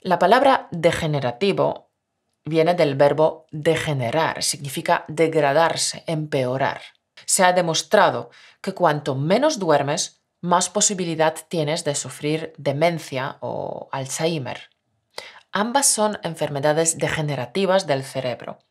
La palabra degenerativo viene del verbo degenerar, significa degradarse, empeorar. Se ha demostrado que cuanto menos duermes, más posibilidad tienes de sufrir demencia o Alzheimer. Ambas son enfermedades degenerativas del cerebro.